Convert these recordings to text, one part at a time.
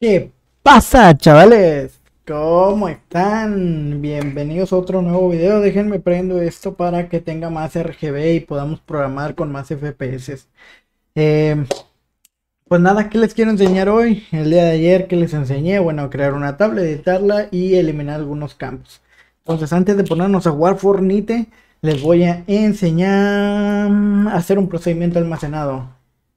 ¿Qué pasa, chavales? ¿Cómo están? Bienvenidos a otro nuevo video. Déjenme prendo esto para que tenga más RGB y podamos programar con más FPS. Em, pues nada, ¿qué les quiero enseñar hoy? El día de ayer que les enseñé, bueno, crear una tabla, editarla y eliminar algunos campos. Entonces, antes de ponernos a jugar Fortnite, les voy a enseñar a mm, hacer un procedimiento almacenado.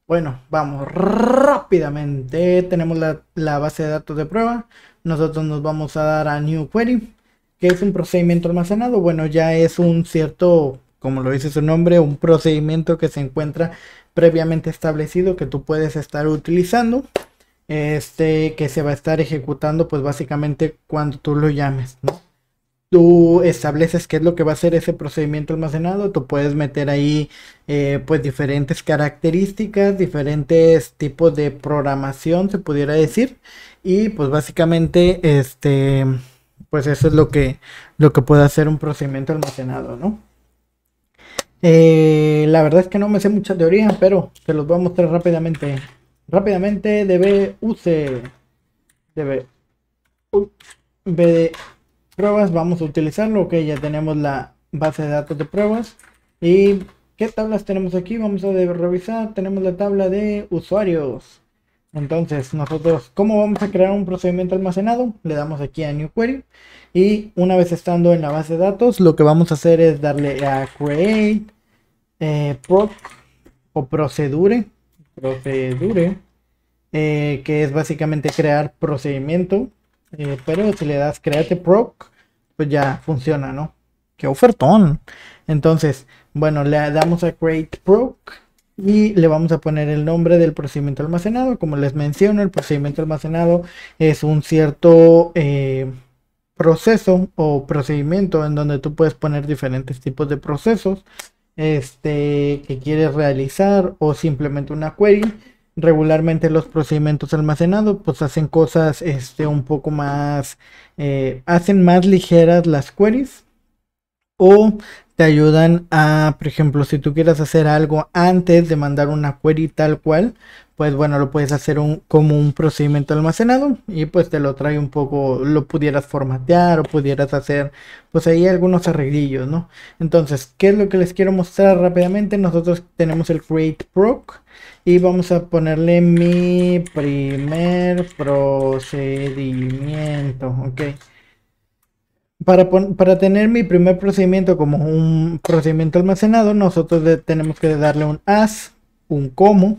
Bueno, vamos rápidamente. Tenemos la, base de datos de prueba. Nosotros nos vamos a dar a New Query, que es un procedimiento almacenado. Bueno, ya es un cierto, como lo dice su nombre, un procedimiento que se encuentra previamente establecido que tú puedes estar utilizando. Este que se va a estar ejecutando, pues básicamente cuando tú lo llames, ¿no? tú estableces qué es lo que va a ser ese procedimiento almacenado, tú puedes meter ahí eh, pues diferentes características, diferentes tipos de programación, se pudiera decir, y pues básicamente este pues eso es lo que lo que puede hacer un procedimiento almacenado, ¿no? Eh, la verdad es que no me sé mucha teoría, pero se los voy a mostrar rápidamente. Rápidamente, DB, UC, DB, pruebas vamos a utilizarlo. Ok, ya tenemos la base de datos de pruebas. ¿Y qué tablas tenemos aquí? Vamos a revisar. Tenemos la tabla de usuarios. Entonces, nosotros, ¿cómo vamos a crear un procedimiento almacenado? Le damos aquí a New Query. Y una vez estando en la base de datos, lo que vamos a hacer es darle a Create, eh, o Procedure. Procedure. Eh, que es básicamente crear procedimiento eh, pero si le das create Proc, pues ya funciona, ¿no? ¡Qué ofertón! Entonces, bueno, le damos a Create Proc y le vamos a poner el nombre del procedimiento almacenado. Como les menciono, el procedimiento almacenado es un cierto eh, proceso o procedimiento en donde tú puedes poner diferentes tipos de procesos este, que quieres realizar o simplemente una query regularmente los procedimientos almacenados pues hacen cosas este, un poco más, eh, hacen más ligeras las queries o te ayudan a, por ejemplo, si tú quieres hacer algo antes de mandar una query tal cual, pues bueno, lo puedes hacer un, como un procedimiento almacenado y pues te lo trae un poco, lo pudieras formatear o pudieras hacer, pues ahí algunos arreglillos, ¿no? Entonces, ¿qué es lo que les quiero mostrar rápidamente? Nosotros tenemos el Create Proc y vamos a ponerle mi primer procedimiento, ¿ok? Para, para, tener mi primer procedimiento como un procedimiento almacenado, nosotros tenemos que darle un as, un como,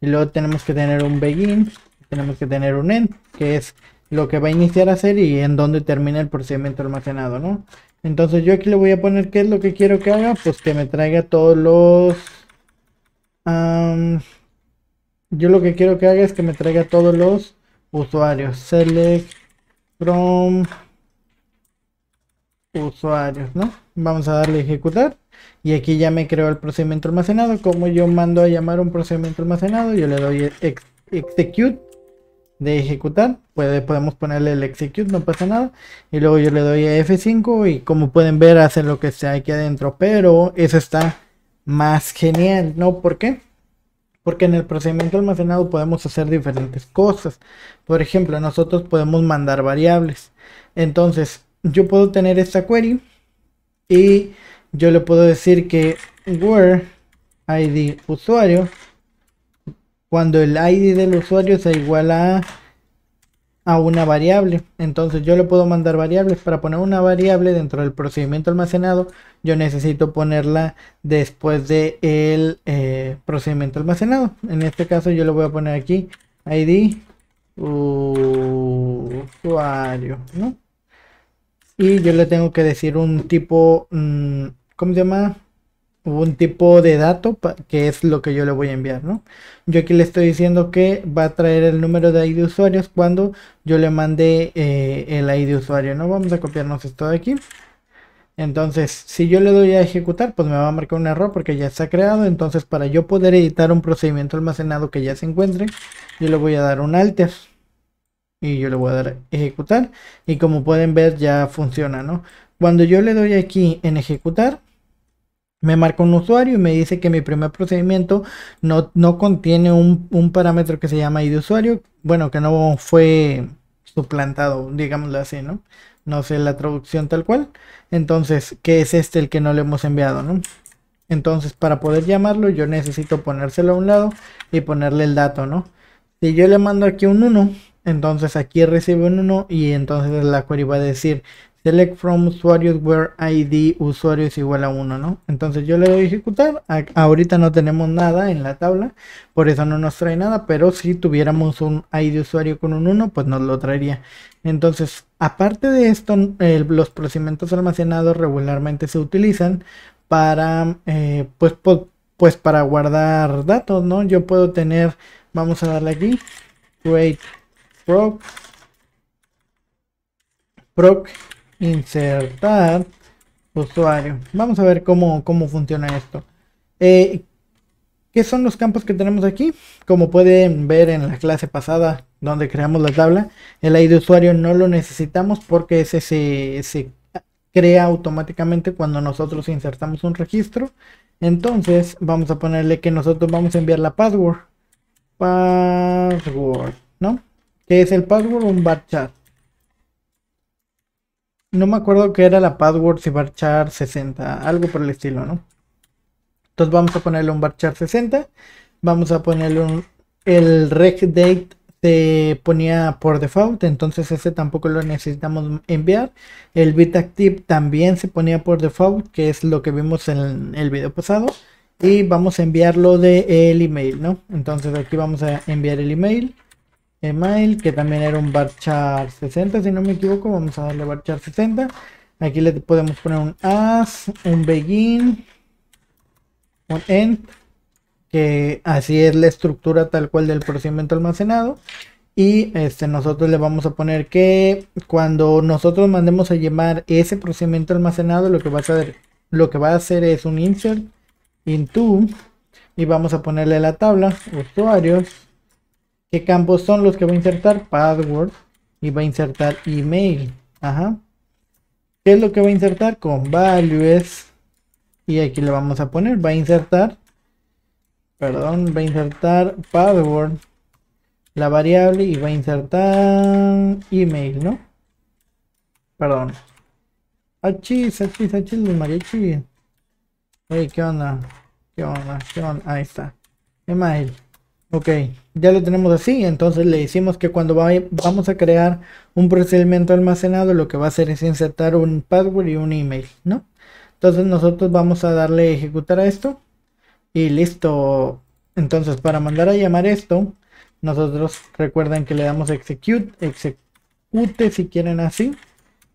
y luego tenemos que tener un begin, tenemos que tener un end, que es lo que va a iniciar a hacer y en dónde termina el procedimiento almacenado, ¿no? Entonces yo aquí le voy a poner qué es lo que quiero que haga, pues que me traiga todos los... yo lo que quiero que haga es que me traiga todos los usuarios. Select from usuarios, ¿no? Vamos a darle a ejecutar. Y aquí ya me creo el procedimiento almacenado. Como yo mando a llamar un procedimiento almacenado, yo le doy execute de ejecutar. puede podemos ponerle el execute, no pasa nada. Y luego yo le doy a F5 y como pueden ver hace lo que sea aquí adentro. Pero eso está más genial, ¿no? ¿Por qué? Porque en el procedimiento almacenado podemos hacer diferentes cosas. Por ejemplo, nosotros podemos mandar variables. Entonces, yo puedo tener esta query y yo le puedo decir que where id usuario cuando el id del usuario sea igual a a una variable entonces yo le puedo mandar variables para poner una variable dentro del procedimiento almacenado yo necesito ponerla después de el eh, procedimiento almacenado en este caso yo le voy a poner aquí id usuario y yo le tengo que decir un tipo mm, ¿cómo se llama? un tipo de dato que es lo que yo le voy a enviar, ¿no? Yo aquí le estoy diciendo que va a traer el número de ID de usuarios cuando yo le mande eh, el ID de usuario, ¿no? Vamos a copiarnos esto de aquí. Entonces, si yo le doy a ejecutar, pues me va a marcar un error porque ya está creado. Entonces, para yo poder editar un procedimiento almacenado que ya se encuentre, yo le voy a dar un alter y yo le voy a dar ejecutar. Y como pueden ver, ya funciona, ¿no? Cuando yo le doy aquí en ejecutar, me marca un usuario y me dice que mi primer procedimiento no, no contiene un, un, parámetro que se llama ID usuario. Bueno, que no fue suplantado, digámoslo así, ¿no? No sé la traducción tal cual. Entonces, ¿qué es este el que no le hemos enviado, no? Entonces, para poder llamarlo, yo necesito ponérselo a un lado y ponerle el dato, ¿no? Si yo le mando aquí un 1, entonces aquí recibe un 1 y entonces la query va a decir Select from usuarios where ID usuario es igual a 1, ¿no? Entonces yo le voy a ejecutar. ahorita no tenemos nada en la tabla, por eso no nos trae nada, pero si tuviéramos un ID usuario con un 1, pues nos lo traería. Entonces, aparte de esto, los procedimientos almacenados regularmente se utilizan para, eh, pues, pues para guardar datos, ¿no? Yo puedo tener, vamos a darle aquí, create proc, proc insertar usuario. Vamos a ver cómo, funciona esto. Eh, ¿Qué son los campos que tenemos aquí? Como pueden ver en la clase pasada donde creamos la tabla, el ID usuario no lo necesitamos porque ese se, crea automáticamente cuando nosotros insertamos un registro. Entonces vamos a ponerle que nosotros vamos a enviar la password. Password, ¿no? que es el password? Un bar chat. No me acuerdo que era la password si barchar 60, algo por el estilo, ¿no? Entonces vamos a ponerle un barchar 60. Vamos a ponerle un, el reg date se ponía por default, entonces ese tampoco lo necesitamos enviar. El bit active también se ponía por default, que es lo que vimos en el video pasado. Y vamos a enviarlo de el email, ¿no? Entonces aquí vamos a enviar el email email, que también era un varchar 60, si no me equivoco, vamos a darle varchar 60. Aquí le podemos poner un as, un begin, un end, que así es la estructura tal cual del procedimiento almacenado. Y este, nosotros le vamos a poner que cuando nosotros mandemos a llamar ese procedimiento almacenado, lo que va a hacer, lo que va a hacer es un insert into y vamos a ponerle la tabla usuarios ¿Qué campos son los que va a insertar? Password y va a insertar email. Ajá. ¿Qué es lo que va a insertar? Con values. Y aquí le vamos a poner. Va a insertar. Perdón. Va a insertar password. La variable y va a insertar email, ¿no? Perdón. Achis, achis, achis, los mariachis. Oye, ¿qué onda? ¿Qué onda? ¿Qué onda? Ahí está. Email. Ok, ya lo tenemos así, entonces le decimos que cuando vamos a crear un procedimiento almacenado, lo que va a hacer es insertar un password y un email, ¿no? Entonces nosotros vamos a darle ejecutar a esto y listo. Entonces para mandar a llamar esto, nosotros recuerden que le damos execute, execute si quieren así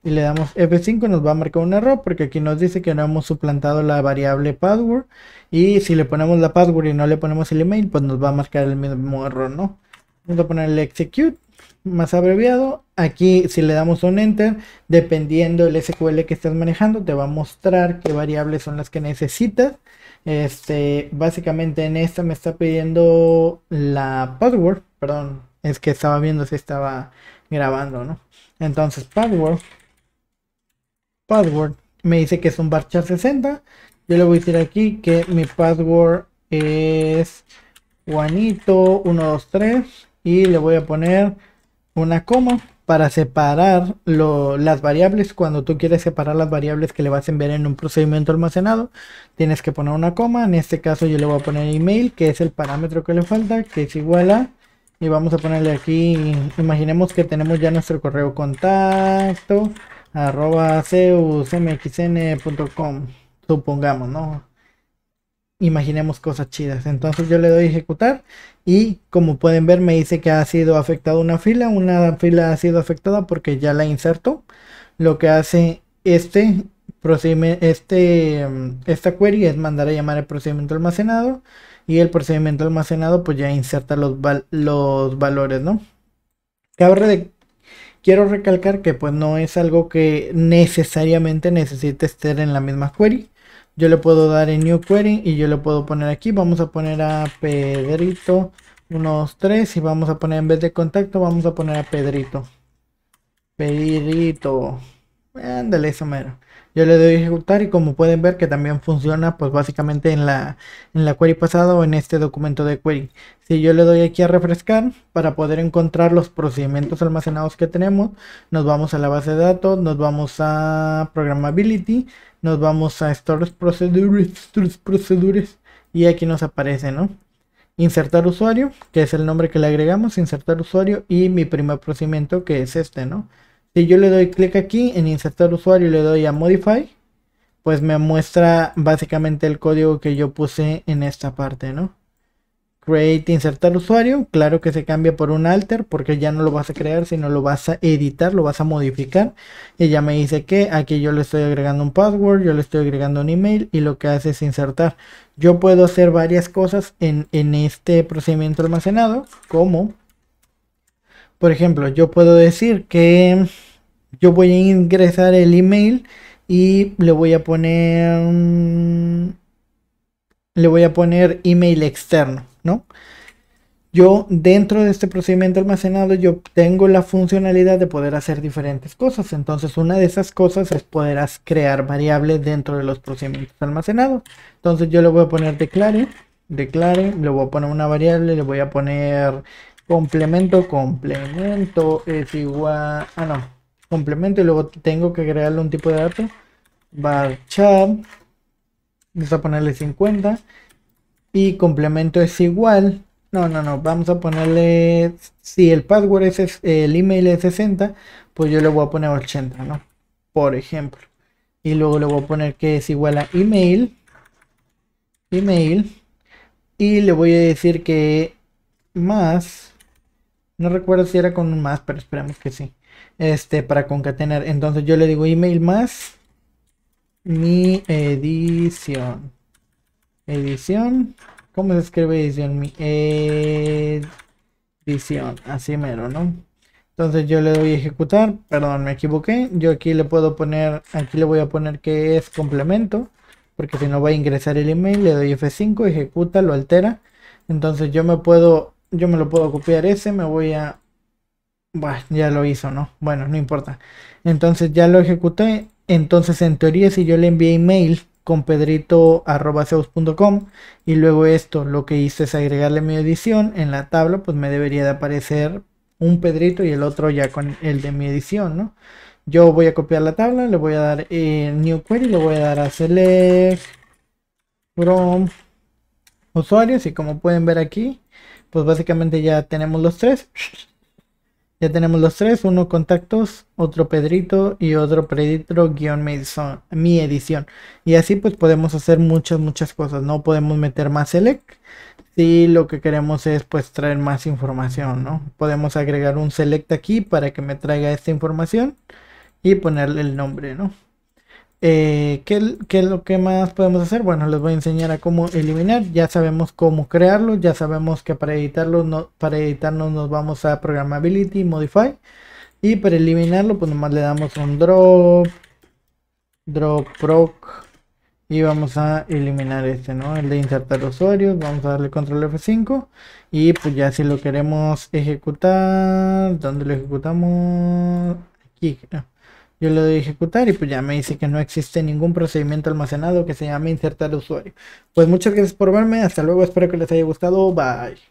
y le damos F5 nos va a marcar un error porque aquí nos dice que no hemos suplantado la variable password y si le ponemos la password y no le ponemos el email pues nos va a marcar el mismo error no vamos a poner el execute más abreviado aquí si le damos un enter dependiendo del SQL que estés manejando te va a mostrar qué variables son las que necesitas este básicamente en esta me está pidiendo la password perdón es que estaba viendo si estaba grabando no entonces password password. Me dice que es un barcha 60. Yo le voy a decir aquí que mi password es Juanito 123 y le voy a poner una coma para separar las variables. Cuando tú quieres separar las variables que le vas a enviar en un procedimiento almacenado, tienes que poner una coma. En este caso yo le voy a poner email, que es el parámetro que le falta, que es igual a... Y vamos a ponerle aquí, imaginemos que tenemos ya nuestro correo contacto arroba supongamos, ¿no? Imaginemos cosas chidas. Entonces yo le doy a ejecutar y como pueden ver me dice que ha sido afectada una fila, una fila ha sido afectada porque ya la inserto. Lo que hace este este, mm, esta query es mandar a llamar el procedimiento almacenado y el procedimiento almacenado pues ya inserta los, los valores, ¿no? de Quiero recalcar que pues no es algo que necesariamente necesite estar en la misma query. Yo le puedo dar en New Query y yo le puedo poner aquí. Vamos a poner a Pedrito tres y vamos a poner en vez de contacto, vamos a poner a Pedrito. Pedrito. Ándale, eso mero yo le doy a ejecutar y como pueden ver que también funciona pues básicamente en la, en la query pasada o en este documento de query. Si yo le doy aquí a refrescar para poder encontrar los procedimientos almacenados que tenemos, nos vamos a la base de datos, nos vamos a programmability, nos vamos a storage procedures, procedures y aquí nos aparece, ¿no? Insertar usuario, que es el nombre que le agregamos, insertar usuario y mi primer procedimiento que es este, ¿no? Si yo le doy clic aquí en insertar usuario y le doy a modify, pues me muestra básicamente el código que yo puse en esta parte, ¿no? Create, insertar usuario, claro que se cambia por un alter porque ya no lo vas a crear, sino lo vas a editar, lo vas a modificar. Y ya me dice que aquí yo le estoy agregando un password, yo le estoy agregando un email y lo que hace es insertar. Yo puedo hacer varias cosas en, en este procedimiento almacenado, como por ejemplo, yo puedo decir que yo voy a ingresar el email y le voy a poner mm, le voy a poner email externo, ¿no? Yo dentro de este procedimiento almacenado yo tengo la funcionalidad de poder hacer diferentes cosas. Entonces una de esas cosas es poder crear variables dentro de los procedimientos almacenados. Entonces yo le voy a poner declare, declare, le voy a poner una variable, le voy a poner complemento, complemento es igual, ah no, complemento y luego tengo que agregarle un tipo de dato, bar vamos a ponerle 50 y complemento es igual, no, no, no, vamos a ponerle, si el password es, el email es 60, pues yo le voy a poner 80, ¿no? Por ejemplo, y luego le voy a poner que es igual a email, email, y le voy a decir que más no recuerdo si era con un más, pero esperemos que sí. Este, para concatenar. Entonces yo le digo email más mi edición. Edición. ¿Cómo se escribe edición? Mi edición. Así mero, ¿no? Entonces yo le doy ejecutar. Perdón, me equivoqué. Yo aquí le puedo poner, aquí le voy a poner que es complemento. Porque si no va a ingresar el email, le doy F5, ejecuta, lo altera. Entonces yo me puedo yo me lo puedo copiar ese, me voy a... bueno ya lo hizo, ¿no? Bueno, no importa. Entonces ya lo ejecuté. Entonces en teoría si yo le envié email con pedrito.com y luego esto lo que hice es agregarle mi edición en la tabla pues me debería de aparecer un pedrito y el otro ya con el de mi edición no yo voy a copiar la tabla le voy a dar en eh, new query le voy a dar a select from usuarios y como pueden ver aquí pues básicamente ya tenemos los tres. Ya tenemos los tres, uno contactos, otro Pedrito y otro pedrito guión mi edición. Y así pues podemos hacer muchas, muchas cosas. No podemos meter más select si lo que queremos es pues traer más información, ¿no? Podemos agregar un select aquí para que me traiga esta información y ponerle el nombre, ¿no? Eh, ¿qué, es lo que más podemos hacer? Bueno, les voy a enseñar a cómo eliminar. Ya sabemos cómo crearlo. Ya sabemos que para editarlo, para editarnos nos vamos a programability, Modify. Y para eliminarlo, pues nomás le damos un drop, drop proc. Y vamos a eliminar este, ¿no? El de insertar usuarios. Vamos a darle control F5. Y pues ya si lo queremos ejecutar, ¿dónde lo ejecutamos? Aquí. ¿no? Yo le doy a ejecutar y pues ya me dice que no existe ningún procedimiento almacenado que se llame insertar usuario. Pues muchas gracias por verme, hasta luego, espero que les haya gustado, bye.